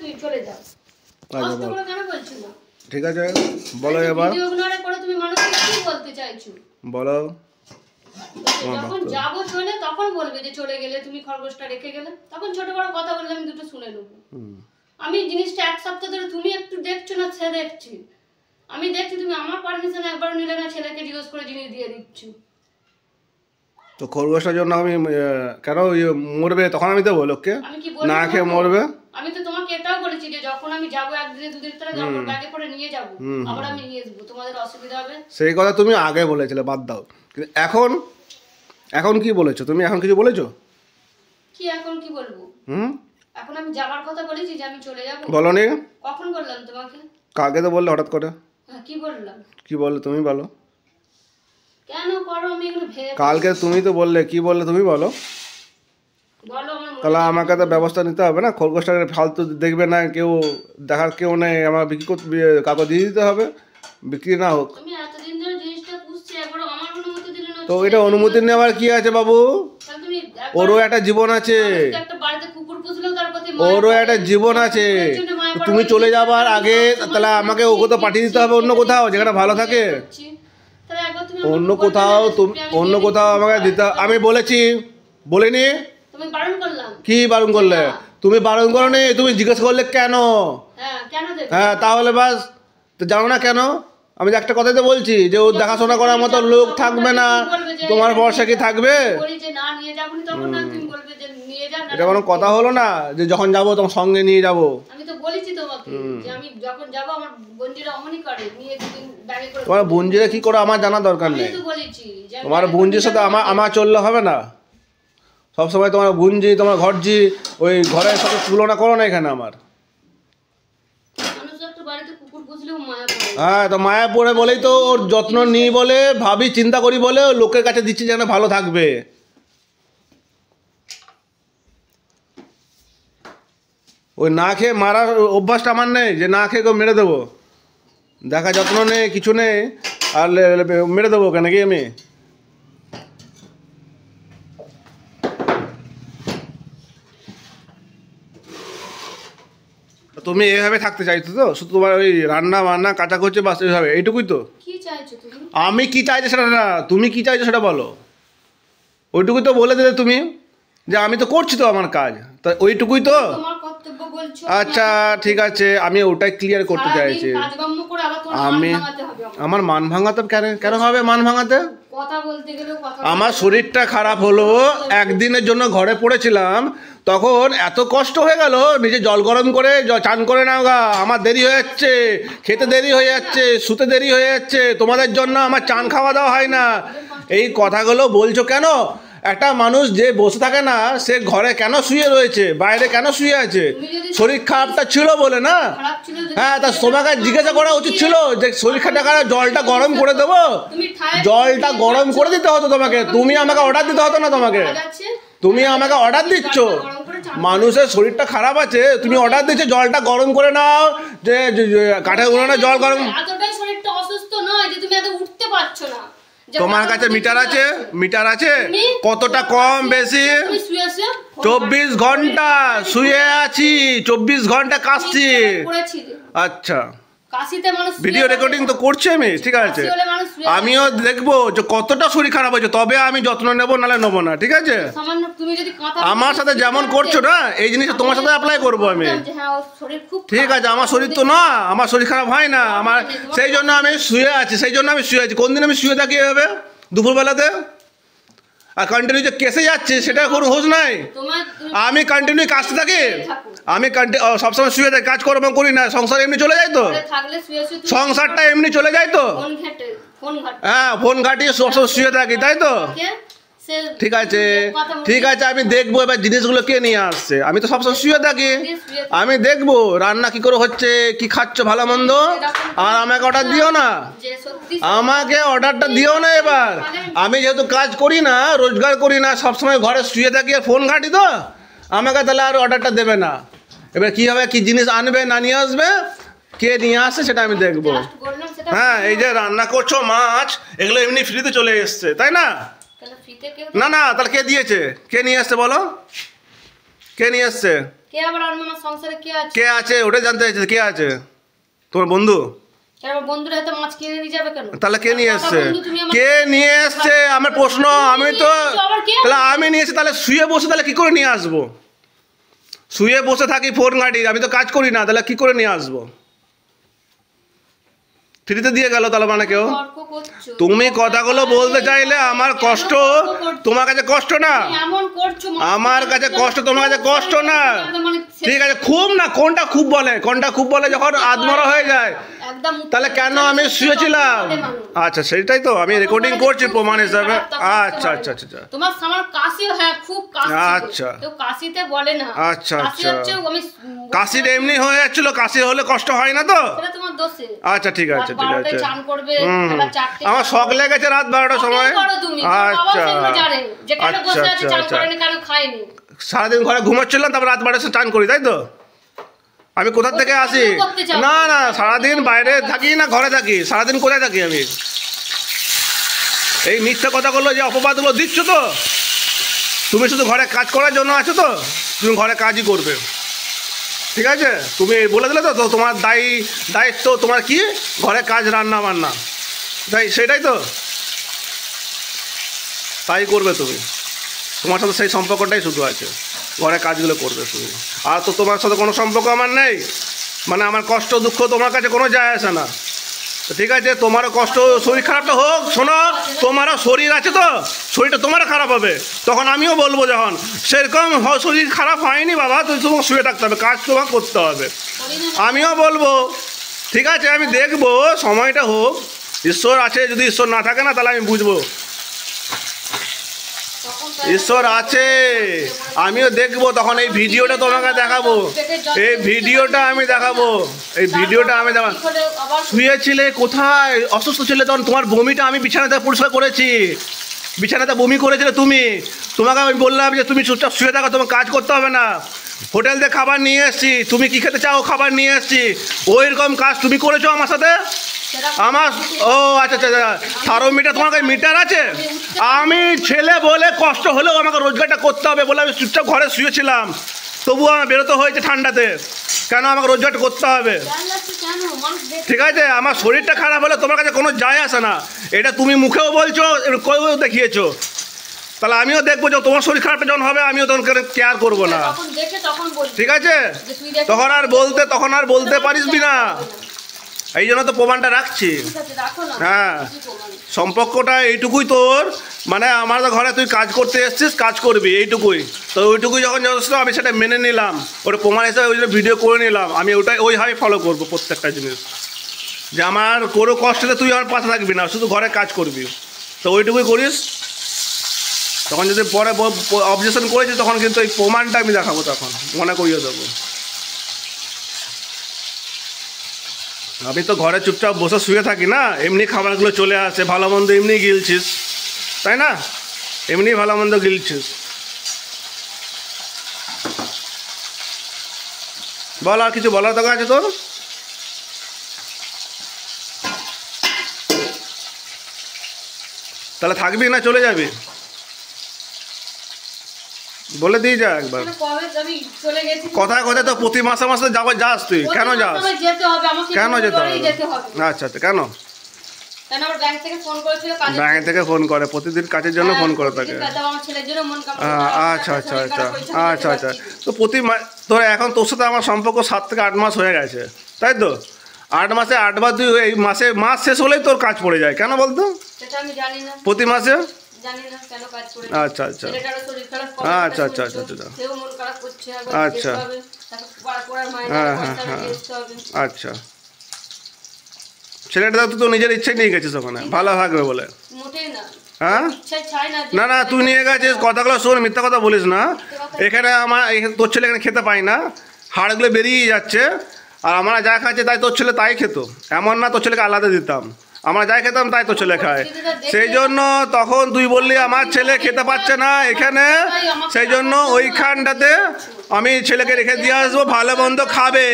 তুই চলে করে কেন বলছিস না ঠিক আছে বলো এবার ভিডিওগুলোরে তুমি মানুষকে কি বলতে চাইছো বলো যখন চলে তখন বলবে যে চলে গেলে তুমি খরগোশটা রেখে গেলে তখন ছোট বড় কথা বললে আমি দুটো শুনে আমি জিনিসটা এক সপ্তাহ ধরে তুমি একটু দেখছো না সে দেখছি আমি দেখছি তুমি আমার পারমিশন একবার নিলে না ছেলেকে জিজ্ঞেস করে জিনিস দিয়ে দিচ্ছি তো খরগোশটার জন্য আমি কেন ইয়ে মরবে তখন আমি তো বলো কে না খেয়ে মরবে সেই কথা তুমি আগে বলেছিলে বাদ দাও কিন্তু এখন এখন কি বলেছো তুমি এখন কিছু বলেছো কি এখন কি বলবো হুম এখন আমি যাবার কথা বলেছি যে আমি চলে যাব বলো নি কখন বললাম তোমাকে কাকে তো বললে হঠাৎ করে হ্যাঁ, কি বললাম কি বললে তুমি বলো কেন করো আমি এগুলো কালকে তুমি তো বললে কি বললে তুমি বলো বলো তাহলে আমাকে তো ব্যবস্থা নিতে হবে না খরগোশটাকে ফালতু দেখবে না কেউ দেখার কেউ নেই আমার বিক্রি করতে কাগজ দিয়ে দিতে হবে বিক্রি না হোক তো এটা অনুমতি নেওয়ার কি আছে বাবু ওরও একটা জীবন আছে ওরও একটা জীবন আছে তুমি চলে যাবার আগে তাহলে আমাকে ওকে তো পাঠিয়ে দিতে হবে অন্য কোথাও যেখানে ভালো থাকে অন্য কোথাও অন্য কোথাও আমাকে দিতে আমি বলেছি বলিনি তুমি বারণ করলাম কি বারণ করলে হ্যাঁ। তুমি বারণ করো নি তুমি জিজ্ঞেস করলে কেন হ্যাঁ, হ্যাঁ তাহলে বাস জানো না কেন আমি একটা কথাই তো বলছি যে ও দেখাশোনা করার মতো লোক থাকবে না তোমার ভরসা কি থাকবে এটা কোনো কথা হলো না যে যখন যাবো তখন সঙ্গে নিয়ে যাবো তোমার বোনজিরা কি করে আমার জানা দরকার নেই তোমার বোনজির সাথে আমার আমার চললে হবে না সবসময় তোমার গুঞ্জি তোমার ঘরজি ওই ঘরের সাথে তুলনা করো না এখানে আমার হ্যাঁ তো মায়া পড়ে বলেই তো ওর যত্ন নিই বলে ভাবি চিন্তা করি বলে লোকের কাছে দিচ্ছি যেন ভালো থাকবে ওই না খেয়ে মারার অভ্যাসটা আমার নেই যে না খেয়ে কেউ মেরে দেবো দেখা যত্ন নেই কিছু নেই আর মেরে দেবো কেন কি আমি তুমি এভাবে থাকতে চাইছো তো শুধু তোমার ওই রান্না বান্না কাটা করছে বাস এইভাবে এইটুকুই তো আমি কি চাইছো সেটা না তুমি কি চাইছো সেটা বলো ওইটুকুই তো বলে দিলে তুমি যে আমি তো করছি তো আমার কাজ তা ওইটুকুই তো আচ্ছা ঠিক আছে আমি ওটাই ক্লিয়ার করতে চাইছি আমি আমার মান ভাঙাতে কেন কেন হবে মান ভাঙাতে আমার শরীরটা খারাপ হলো একদিনের জন্য ঘরে পড়েছিলাম তখন এত কষ্ট হয়ে গেল নিজে জল গরম করে চান করে নাও গা আমার দেরি হয়ে যাচ্ছে খেতে দেরি হয়ে যাচ্ছে শুতে দেরি হয়ে যাচ্ছে তোমাদের জন্য আমার চান খাওয়া দাওয়া হয় না এই কথাগুলো বলছো কেন একটা মানুষ যে বসে থাকে না সে ঘরে কেন শুয়ে রয়েছে বাইরে কেন শুয়ে আছে শরীর খারাপটা ছিল বলে না হ্যাঁ তা তোমাকে জিজ্ঞাসা করা উচিত ছিল যে শরীর খারাপটা জলটা গরম করে দেবো জলটা গরম করে দিতে হতো তোমাকে তুমি আমাকে অর্ডার দিতে হতো না তোমাকে তুমি আমাকে অর্ডার দিচ্ছ মানুষের শরীরটা খারাপ আছে তুমি অর্ডার দিচ্ছ জলটা গরম করে নাও যে কাঠের উড়ানো জল গরম শরীরটা অসুস্থ নয় যে তুমি উঠতে পারছো না তোমার কাছে মিটার আছে মিটার আছে কতটা কম বেশি চব্বিশ ঘন্টা শুয়ে আছি চব্বিশ ঘন্টা কাশছি আচ্ছা ভিডিও রেকর্ডিং তো করছি আমি ঠিক আছে আমিও দেখবো যে কতটা শরীর খারাপ হয়েছে তবে আমি যত্ন নেব নালে নেবো না ঠিক আছে আমার সাথে যেমন করছো না এই জিনিসটা তোমার সাথে অ্যাপ্লাই করবো আমি হ্যাঁ, ঠিক আছে আমার শরীর তো না আমার শরীর খারাপ হয় না আমার সেই জন্য আমি শুয়ে আছি সেই জন্য আমি শুয়ে আছি কোন দিন আমি শুয়ে থাকি এভাবে দুপুরবেলাতে আর কন্টিনিউ যে কেসে যাচ্ছে সেটা কোনো হোজ নাই আমি কন্টিনিউ কাজতে থাকি আমি সবসময় শুয়ে থাকি কাজ করি না সংসার এমনি চলে যায় তো সংসারটা এমনি চলে যায় তো হ্যাঁ ফোন ঘাটিয়ে সবসময় শুয়ে থাকি তাই তো ঠিক আছে ঠিক আছে আমি দেখবো এবার জিনিসগুলো কে নিয়ে আসছে আমি তো সবসময় শুয়ে থাকি আমি দেখবো রান্না কি করে হচ্ছে কি খাচ্ছ ভালো মন্দ আর আমাকে অর্ডার দিও না আমাকে অর্ডারটা দিও না এবার মানে আমি যেহেতু কাজ করি না রোজগার করি না সবসময় ঘরে শুয়ে থাকি আর ফোন ঘাঁটি তো আমাকে তাহলে আর অর্ডারটা দেবে না এবার কী হবে কী জিনিস আনবে না নিয়ে আসবে কে নিয়ে আসে সেটা আমি দেখবো হ্যাঁ এই যে রান্না করছো মাছ এগুলো এমনি ফ্রিতে চলে এসছে তাই না না না তাহলে কে দিয়েছে কে নিয়ে আসছে বলো কে নিয়ে আসছে কে মানে আছে ওটাই জানতে চাইছে কে আছে তোমার বন্ধু তাহলে কে নিয়ে কে নিয়ে আমার প্রশ্ন আমি তো তাহলে আমি তাহলে শুয়ে বসে তাহলে করে নিয়ে আসবো শুয়ে বসে থাকি ঘাঁটি আমি তো কাজ করি না তাহলে কি করে নিয়ে আসবো ফ্রিতে দিয়ে গেল তালেবানা মানে কেউ তুমি কথাগুলো বলতে চাইলে আমার কষ্ট তোমার কাছে কষ্ট না আমার কাছে কষ্ট তোমার কাছে কষ্ট না ঠিক আছে খুব না কোনটা খুব বলে কোনটা খুব বলে যখন আদমরা হয়ে যায় তাহলে কেন আমি শুয়েছিলাম আচ্ছা সেটাই তো আমি রেকর্ডিং করছি প্রমাণ হিসাবে আচ্ছা, আচ্ছা আচ্ছা আচ্ছা তোমার আমার কাশি হ্যাঁ খুব কাশি আচ্ছা তো কাশিতে বলে না আচ্ছা আচ্ছা কাশি এমনি হয়ে যাচ্ছিল কাশি হলে কষ্ট হয় না তো আচ্ছা ঠিক আছে ঠিক আছে আমার শখ লেগেছে রাত বারোটার সময় আচ্ছা আচ্ছা আচ্ছা, আচ্ছা। সারাদিন ঘরে ঘুমাচ্ছিলাম তারপর রাত বারোটা চান করি তাই তো আমি কোথার থেকে আসি না না সারাদিন বাইরে থাকি না ঘরে থাকি সারাদিন কোথায় থাকি আমি এই মিথ্যা কথাগুলো যে অপবাদগুলো দিচ্ছ তো তুমি শুধু ঘরে কাজ করার জন্য আছো তো তুমি ঘরে কাজই করবে ঠিক আছে তুমি বলে দিলে তো তো তোমার দায়ী দায়িত্ব তোমার কি ঘরে কাজ রান্না বান্না তাই সেটাই তো তাই করবে তুমি তোমার সাথে সেই সম্পর্কটাই শুধু আছে ঘরে কাজগুলো করবে শুধু আর তো তোমার সাথে কোনো সম্পর্ক আমার নেই মানে আমার কষ্ট দুঃখ তোমার কাছে কোনো যায় আসে না ঠিক আছে তোমারও কষ্ট শরীর খারাপ তো হোক শোনো তোমারও শরীর আছে তো শরীরটা তোমারও খারাপ হবে তখন আমিও বলবো যখন সেরকম শরীর খারাপ হয়নি বাবা তুমি তোমাকে শুয়ে থাকতে হবে কাজ তোমাকে করতে হবে আমিও বলবো ঠিক আছে আমি দেখবো সময়টা হোক ঈশ্বর আছে যদি ঈশ্বর না থাকে না তাহলে আমি বুঝবো ঈশ্বর আছে আমিও দেখবো তখন এই ভিডিওটা তোমাকে দেখাবো এই ভিডিওটা আমি দেখাবো এই ভিডিওটা আমি দেখাবো শুয়েছিলে কোথায় অসুস্থ ছিলে তখন তোমার বমিটা আমি বিছানাতে পরিষ্কার করেছি বিছানাতে বমি করেছিলে তুমি তোমাকে আমি বললাম যে তুমি চুপচাপ শুয়ে থাকো তোমার কাজ করতে হবে না হোটেল থেকে খাবার নিয়ে এসছি তুমি কি খেতে চাও খাবার নিয়ে এসছি ওইরকম কাজ তুমি করেছো আমার সাথে আমার ও আচ্ছা আচ্ছা, আচ্ছা মিটার তোমার কাছে মিটার আছে আমি ছেলে বলে কষ্ট হলেও আমাকে রোজগারটা করতে হবে বলে আমি চুপচাপ ঘরে শুয়েছিলাম তবুও আমার বেরোতে হয়েছে ঠান্ডাতে কেন আমাকে রোজগার করতে হবে ঠিক আছে আমার শরীরটা খারাপ হলে তোমার কাছে কোনো যায় আসে না এটা তুমি মুখেও বলছো কেউ দেখিয়েছো তাহলে আমিও দেখবো যে তোমার শরীর খারাপ যখন হবে আমিও তখন কেয়ার করবো না ঠিক আছে তখন আর বলতে তখন আর বলতে পারিস না এই জন্য তো প্রমাণটা রাখছি হ্যাঁ সম্পর্কটা এইটুকুই তোর মানে আমার ঘরে তুই কাজ করতে এসছিস কাজ করবি এইটুকুই তো ওইটুকুই যখন যথেষ্ট আমি সেটা মেনে নিলাম ওটা প্রমাণ হিসাবে ওই জন্য ভিডিও করে নিলাম আমি ওটাই ওইভাবে ফলো করবো প্রত্যেকটা জিনিস যে আমার কোনো কষ্টে তুই আমার পাশে থাকবি না শুধু ঘরে কাজ করবি তো ওইটুকুই করিস তখন যদি পরে অবজেকশন করেছি তখন কিন্তু এই প্রমাণটা আমি দেখাবো তখন মনে করিয়ে দেবো আমি তো ঘরে চুপচাপ বসে শুয়ে থাকি না এমনি খাবারগুলো চলে আসে ভালো মন্দ এমনি গিলছিস তাই না এমনি ভালো মন্দ গিলছিস বল আর কিছু বলার দরকার আছে তোর তাহলে থাকবি না চলে যাবি বলে দিয়ে যা একবার কথায় কথায় তো প্রতি মাসে মাসে যাব যাস তুই কেন যাস কেন যেতে হবে আচ্ছা আচ্ছা কেন ব্যাংক থেকে ফোন করে প্রতিদিন কাজের জন্য ফোন হ্যাঁ, করে থাকে আচ্ছা আচ্ছা আচ্ছা, আচ্ছা আচ্ছা আচ্ছা আচ্ছা আচ্ছা তো প্রতি তোর এখন তোর সাথে আমার সম্পর্ক সাত থেকে আট মাস হয়ে গেছে তাই তো আট মাসে আট আটবার তুই এই মাসে মাস শেষ হলেই তোর কাজ পড়ে যায় কেন বলতো প্রতি মাসে আচ্ছা আচ্ছা আচ্ছা আচ্ছা আচ্ছা আচ্ছা আচ্ছা হ্যাঁ হ্যাঁ হ্যাঁ আচ্ছা ছেলেটা তো নিজের ইচ্ছাই নিয়ে গেছিস ওখানে ভালো থাকবে বলে হ্যাঁ না না তুই নিয়ে গেছিস কথাগুলো শোন মিথ্যা কথা বলিস না এখানে আমার তোর ছেলে এখানে খেতে পাই না হাড়গুলো বেরিয়ে যাচ্ছে আর আমরা যা খাচ্ছে তাই তোর ছেলে তাই খেত এমন না তোর ছেলেকে আলাদা দিতাম আমরা যাই খেতাম তাই তো ছেলে খায় সেই জন্য তখন তুই বললি আমার ছেলে খেতে পাচ্ছে না এখানে সেই জন্য ওইখানটাতে আমি ছেলেকে রেখে দিয়ে আসবো ভালো মন্দ খাবে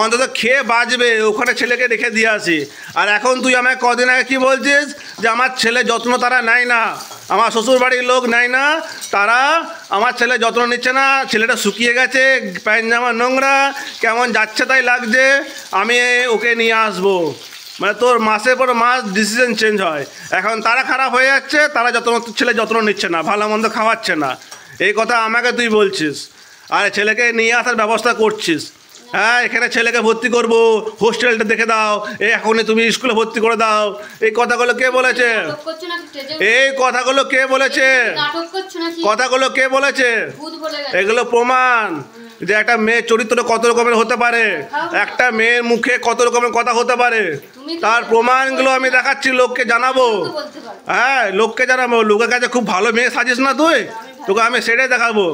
অন্তত খেয়ে বাঁচবে ওখানে ছেলেকে রেখে দিয়ে আসি আর এখন তুই আমায় কদিন আগে কী বলছিস যে আমার ছেলে যত্ন তারা নেয় না আমার শ্বশুর বাড়ির লোক নেয় না তারা আমার ছেলে যত্ন নিচ্ছে না ছেলেটা শুকিয়ে গেছে প্যান্ট জামা নোংরা কেমন যাচ্ছে তাই লাগছে আমি ওকে নিয়ে আসবো মানে তোর মাসের পর মাস ডিসিশন চেঞ্জ হয় এখন তারা খারাপ হয়ে যাচ্ছে তারা যত্ন ছেলে যত্ন নিচ্ছে না ভালো মন্দ খাওয়াচ্ছে না এই কথা আমাকে তুই বলছিস আর ছেলেকে নিয়ে আসার ব্যবস্থা করছিস হ্যাঁ এখানে ছেলেকে ভর্তি করব হোস্টেলটা দেখে দাও এই এখনই তুমি স্কুলে ভর্তি করে দাও এই কথাগুলো কে বলেছে এই কথাগুলো কে বলেছে কথাগুলো কে বলেছে এগুলো প্রমাণ যে একটা মেয়ের চরিত্র কত রকমের হতে পারে হ্যাঁ। একটা মেয়ের মুখে কত রকমের কথা হতে পারে তার প্রমাণগুলো আমি দেখাচ্ছি লোককে জানাবো হ্যাঁ লোককে জানাবো লোকের কাছে খুব ভালো মেয়ে সাজিস না তুই তোকে আমি সেটাই দেখাবো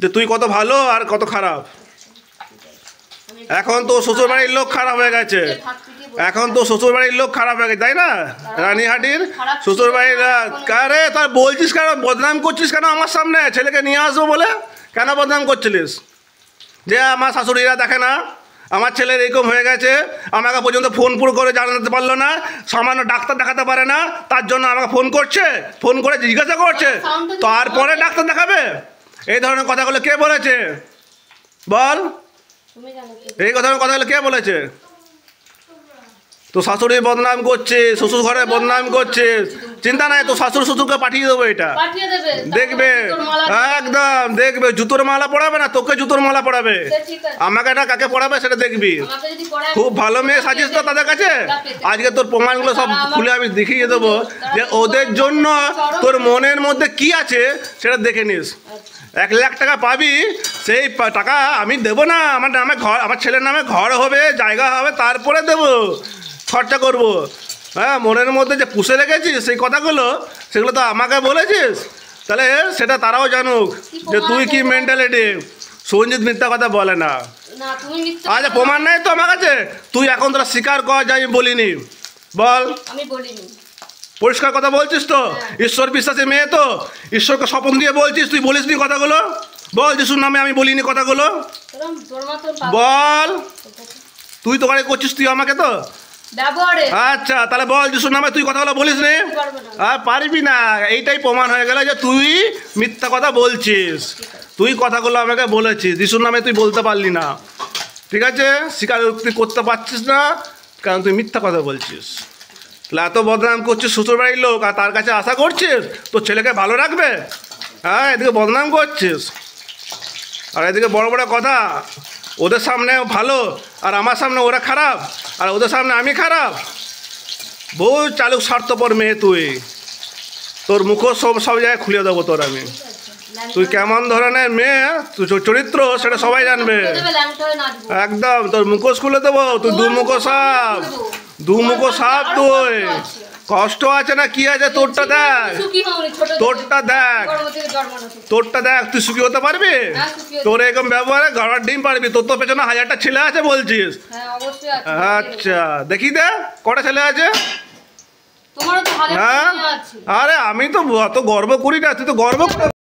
যে তুই কত ভালো আর কত খারাপ এখন তো শ্বশুরবাড়ির লোক খারাপ হয়ে গেছে এখন তো শ্বশুরবাড়ির লোক খারাপ হয়ে গেছে তাই না রানীহাটির শ্বশুরবাড়ির কারে তার বলছিস কেন বদনাম করছিস কেন আমার সামনে ছেলেকে নিয়ে আসবো বলে কেন বদনাম করছিলিস যে আমার শাশুড়িরা দেখে না আমার ছেলের এরকম হয়ে গেছে আমাকে পর্যন্ত ফোন ফোন করে জানাতে পারলো না সামান্য ডাক্তার দেখাতে পারে না তার জন্য আমাকে ফোন করছে ফোন করে জিজ্ঞাসা করছে আচ্ছা, তারপরে ডাক্তার দেখাবে এই ধরনের কথাগুলো কে বলেছে বল এই কথা কথাগুলো কে বলেছে তো শাশুড়ি বদনাম করছে শ্বশুর ঘরে বদনাম করছে চিন্তা নাই তো শাশুড় শ্বশুরকে পাঠিয়ে দেবো এটা দেখবে একদম দেখবে জুতোর মালা পড়াবে না তোকে জুতোর মালা পড়াবে আমাকে এটা কাকে পড়াবে সেটা দেখবি খুব ভালো মেয়ে সাজিস তো তাদের কাছে আজকে তোর প্রমাণগুলো সব খুলে আমি দেখিয়ে দেবো যে ওদের জন্য তোর মনের মধ্যে কি আছে সেটা দেখে নিস আচ্ছা। এক লাখ টাকা পাবি সেই টাকা আমি দেবো না আমার নামে ঘর আমার ছেলের নামে ঘর হবে জায়গা হবে তারপরে দেবো চর্চা করব হ্যাঁ মনের মধ্যে যে পুষে রেখেছিস সেই কথাগুলো সেগুলো তো আমাকে বলেছিস তাহলে সেটা তারাও জানুক যে তুই কি মেন্টালিটি সঞ্জিত মিথ্যা কথা বলে না আচ্ছা প্রমাণ নাই তো আমার কাছে তুই এখন তোরা স্বীকার কর যে আমি বলিনি বল পরিষ্কার কথা বলছিস তো হ্যাঁ। ঈশ্বর বিশ্বাসী মেয়ে তো ঈশ্বরকে স্বপন দিয়ে বলছিস তুই বলিসনি কথাগুলো বল যিশুর নামে আমি বলিনি কথাগুলো বল তুই তো করছিস তুই আমাকে তো আচ্ছা তাহলে বল যিশুর নামে তুই কথাগুলো বলিস রে আর পারবি না এইটাই প্রমাণ হয়ে গেল যে তুই মিথ্যা কথা বলছিস তুই কথাগুলো আমাকে বলেছিস যিশুর নামে তুই বলতে পারলি না ঠিক আছে স্বীকার করতে পারছিস না কারণ তুই মিথ্যা কথা বলছিস তাহলে এত বদনাম করছিস শ্বশুরবাড়ির লোক আর তার কাছে আশা করছিস তোর ছেলেকে ভালো রাখবে হ্যাঁ এদিকে বদনাম করছিস আর এদিকে বড় বড় কথা ওদের সামনে ভালো আর আমার সামনে ওরা খারাপ আর ওদের সামনে আমি খারাপ বউ চালুক স্বার্থপর মেয়ে তুই তোর মুখ সব সব জায়গায় খুলে দেবো তোর আমি তুই কেমন ধরনের মেয়ে তুই চরিত্র সেটা সবাই জানবে একদম তোর মুখোশ খুলে দেবো তুই দু মুখো সাপ দু মুখো সাপ তুই কষ্ট আছে না কি আছে তোরটা দেখ তোরটা দেখ তোরটা দেখ তুই সুখী হতে পারবি হ্যাঁ, তোর এরকম ব্যবহারে ঘরের ডিম পারবি তোর তো পেছনে হাজারটা ছেলে আছে বলছিস হ্যাঁ, আচ্ছা দেখি দে কটা ছেলে আছে হ্যাঁ আরে আমি তো অত গর্ব করি না তুই তো গর্ব